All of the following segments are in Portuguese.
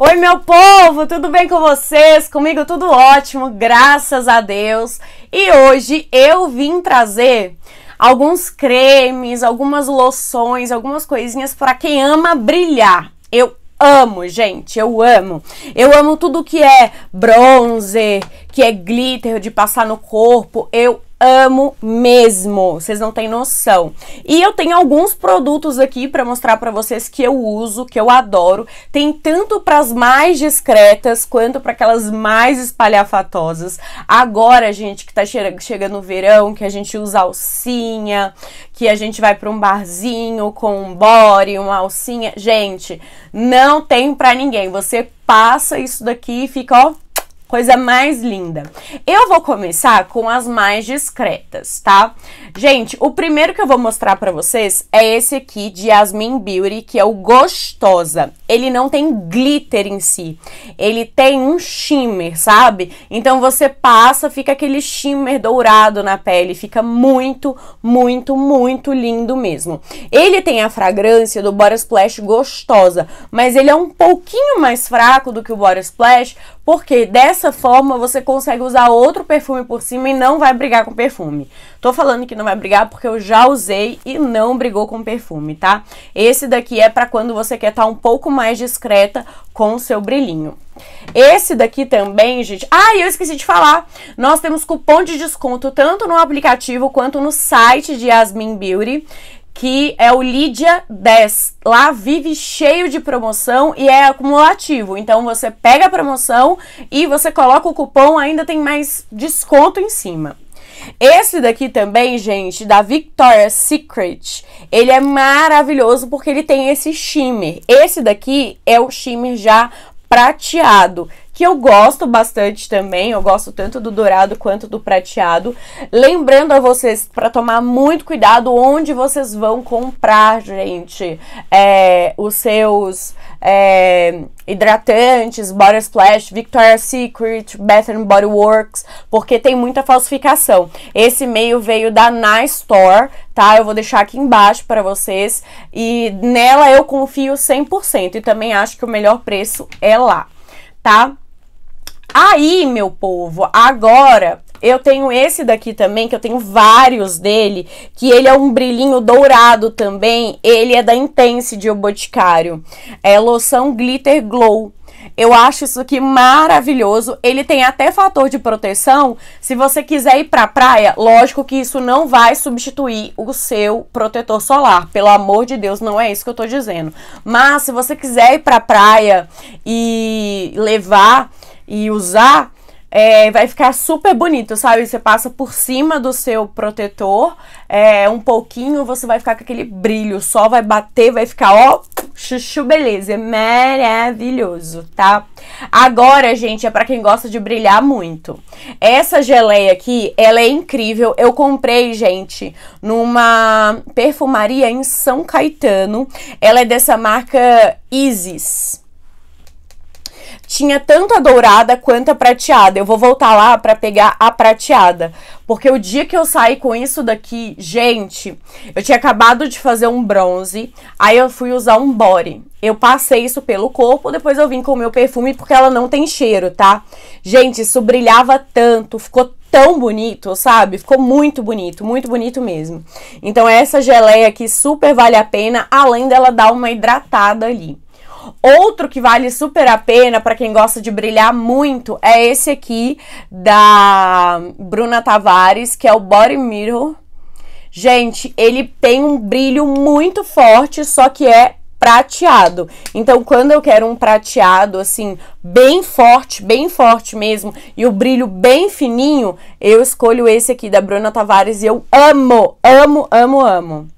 Oi, meu povo, tudo bem com vocês? Comigo tudo ótimo, graças a Deus. E hoje eu vim trazer alguns cremes, algumas loções, algumas coisinhas para quem ama brilhar. Eu amo, gente, eu amo. Eu amo tudo que é bronzer, que é glitter de passar no corpo. Eu amo mesmo, vocês não têm noção. E eu tenho alguns produtos aqui para mostrar para vocês que eu uso, que eu adoro. Tem tanto para as mais discretas quanto para aquelas mais espalhafatosas. Agora, gente, que tá chegando o verão, que a gente usa alcinha, que a gente vai para um barzinho com um body, uma alcinha. Gente, não tem para ninguém. Você passa isso daqui e fica, ó, Coisa mais linda. Eu vou começar com as mais discretas, tá? Gente, o primeiro que eu vou mostrar pra vocês é esse aqui de Yasmin Beauty, que é o Gostosa ele não tem glitter em si. Ele tem um shimmer, sabe? Então você passa, fica aquele shimmer dourado na pele, fica muito, muito, muito lindo mesmo. Ele tem a fragrância do Bora Splash gostosa, mas ele é um pouquinho mais fraco do que o Bora Splash, porque dessa forma você consegue usar outro perfume por cima e não vai brigar com perfume. Tô falando que não vai brigar porque eu já usei e não brigou com perfume, tá? Esse daqui é para quando você quer estar tá um pouco mais discreta com o seu brilhinho. Esse daqui também, gente. Ah, eu esqueci de falar. Nós temos cupom de desconto tanto no aplicativo quanto no site de Yasmin Beauty que é o Lídia 10. Lá vive cheio de promoção e é acumulativo. Então você pega a promoção e você coloca o cupom, ainda tem mais desconto em cima. Esse daqui também, gente, da Victoria's Secret, ele é maravilhoso porque ele tem esse shimmer. Esse daqui é o shimmer já prateado que eu gosto bastante também. Eu gosto tanto do dourado quanto do prateado. Lembrando a vocês para tomar muito cuidado onde vocês vão comprar, gente, é, os seus é, hidratantes, Body Splash, Victoria's Secret, Bath and Body Works, porque tem muita falsificação. Esse e-mail veio da Nice Store, tá? Eu vou deixar aqui embaixo para vocês e nela eu confio 100% e também acho que o melhor preço é lá, tá? Aí, meu povo, agora eu tenho esse daqui também, que eu tenho vários dele, que ele é um brilhinho dourado também. Ele é da Intense de O Boticário. É loção Glitter Glow. Eu acho isso aqui maravilhoso. Ele tem até fator de proteção. Se você quiser ir pra praia, lógico que isso não vai substituir o seu protetor solar. Pelo amor de Deus, não é isso que eu tô dizendo. Mas se você quiser ir pra praia e levar e usar, é, vai ficar super bonito, sabe? Você passa por cima do seu protetor é, um pouquinho, você vai ficar com aquele brilho, o sol vai bater, vai ficar ó, chuchu beleza, é maravilhoso, tá? Agora, gente, é para quem gosta de brilhar muito. Essa geleia aqui, ela é incrível. Eu comprei, gente, numa perfumaria em São Caetano. Ela é dessa marca Isis tinha tanto a dourada quanto a prateada. Eu vou voltar lá para pegar a prateada, porque o dia que eu saí com isso daqui, gente, eu tinha acabado de fazer um bronze, aí eu fui usar um body. Eu passei isso pelo corpo, depois eu vim com o meu perfume porque ela não tem cheiro, tá? Gente, isso brilhava tanto, ficou tão bonito, sabe? Ficou muito bonito, muito bonito mesmo. Então essa geleia aqui super vale a pena, além dela dar uma hidratada ali. Outro que vale super a pena para quem gosta de brilhar muito é esse aqui da Bruna Tavares, que é o Body Mirror. Gente, ele tem um brilho muito forte, só que é prateado. Então, quando eu quero um prateado assim, bem forte, bem forte mesmo, e o brilho bem fininho, eu escolho esse aqui da Bruna Tavares e eu amo, amo, amo, amo.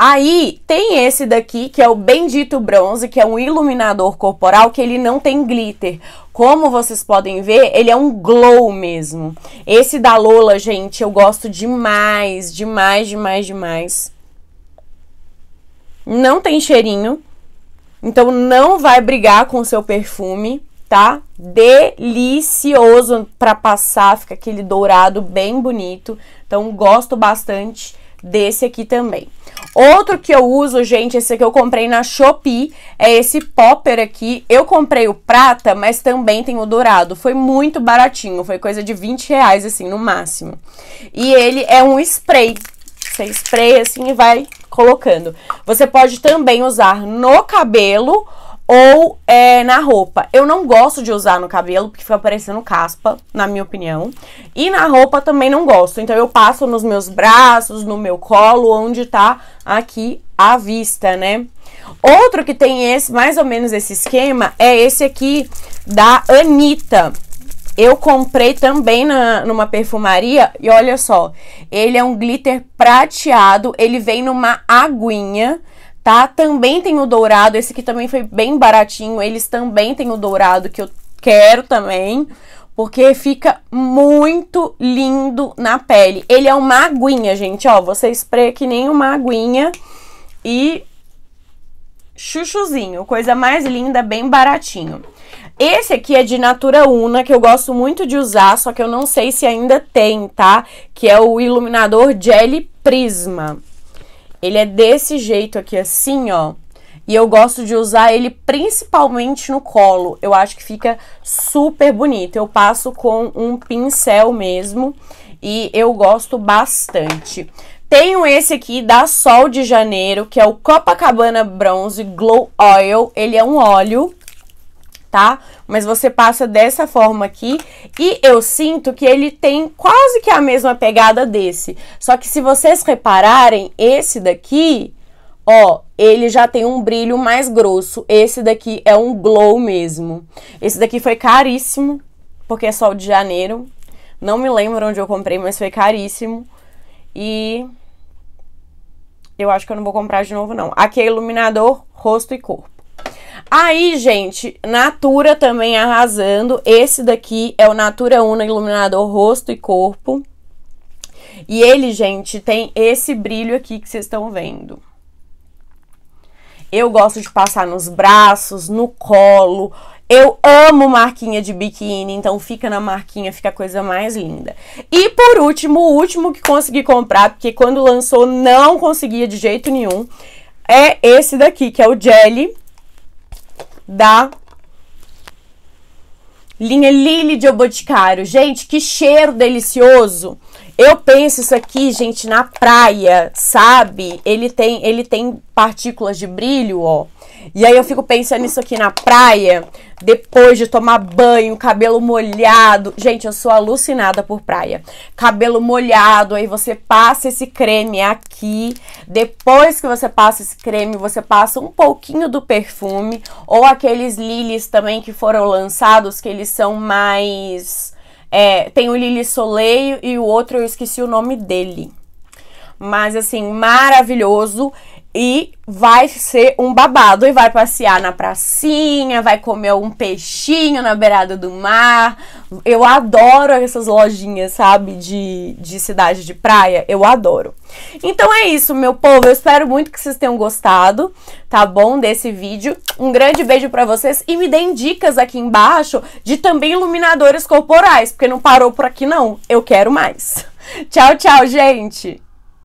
Aí tem esse daqui, que é o bendito bronze, que é um iluminador corporal que ele não tem glitter. Como vocês podem ver, ele é um glow mesmo. Esse da Lola, gente, eu gosto demais, demais, demais, demais. Não tem cheirinho, então não vai brigar com o seu perfume, tá? Delicioso para passar, fica aquele dourado bem bonito. Então gosto bastante desse aqui também. Outro que eu uso, gente, esse aqui eu comprei na Shopee, é esse popper aqui. Eu comprei o prata, mas também tem o dourado. Foi muito baratinho, foi coisa de 20 reais, assim, no máximo. E ele é um spray. Você spray, assim, e vai colocando. Você pode também usar no cabelo ou é, na roupa. Eu não gosto de usar no cabelo, porque fica parecendo caspa, na minha opinião. E na roupa também não gosto. Então eu passo nos meus braços, no meu colo, onde tá aqui a vista, né? Outro que tem esse, mais ou menos esse esquema, é esse aqui da Anitta. Eu comprei também na, numa perfumaria e olha só, ele é um glitter prateado, ele vem numa aguinha tá? Também tem o dourado, esse aqui também foi bem baratinho. Eles também têm o dourado que eu quero também, porque fica muito lindo na pele. Ele é uma aguinha, gente, ó. Você spray que nem uma aguinha e chuchuzinho, coisa mais linda, bem baratinho. Esse aqui é de Natura Una, que eu gosto muito de usar, só que eu não sei se ainda tem, tá? Que é o iluminador Jelly Prisma. Ele é desse jeito aqui, assim, ó. E eu gosto de usar ele principalmente no colo. Eu acho que fica super bonito. Eu passo com um pincel mesmo e eu gosto bastante. Tenho esse aqui da Sol de Janeiro, que é o Copacabana Bronze Glow Oil. Ele é um óleo tá? Mas você passa dessa forma aqui e eu sinto que ele tem quase que a mesma pegada desse. Só que se vocês repararem, esse daqui, ó, ele já tem um brilho mais grosso. Esse daqui é um glow mesmo. Esse daqui foi caríssimo, porque é só o de janeiro. Não me lembro onde eu comprei, mas foi caríssimo. E eu acho que eu não vou comprar de novo, não. Aqui é iluminador, rosto e corpo. Aí, gente, Natura também arrasando. Esse daqui é o Natura Uno Iluminador Rosto e Corpo. E ele, gente, tem esse brilho aqui que vocês estão vendo. Eu gosto de passar nos braços, no colo. Eu amo marquinha de biquíni, então fica na marquinha, fica a coisa mais linda. E por último, o último que consegui comprar, porque quando lançou não conseguia de jeito nenhum, é esse daqui, que é o Jelly da linha Lily de oboticário, Gente, que cheiro delicioso! Eu penso isso aqui, gente, na praia, sabe? Ele tem, ele tem partículas de brilho, ó. E aí eu fico pensando nisso aqui na praia, depois de tomar banho, cabelo molhado. Gente, eu sou alucinada por praia. Cabelo molhado, aí você passa esse creme aqui. Depois que você passa esse creme, você passa um pouquinho do perfume ou aqueles lilies também que foram lançados, que eles são mais é, tem o Lili Soleil e o outro eu esqueci o nome dele. Mas assim, maravilhoso e vai ser um babado e vai passear na pracinha, vai comer um peixinho na beirada do mar. Eu adoro essas lojinhas, sabe, de, de cidade de praia, eu adoro. Então é isso, meu povo, eu espero muito que vocês tenham gostado, tá bom, desse vídeo. Um grande beijo para vocês e me deem dicas aqui embaixo de também iluminadores corporais, porque não parou por aqui não, eu quero mais. Tchau, tchau, gente!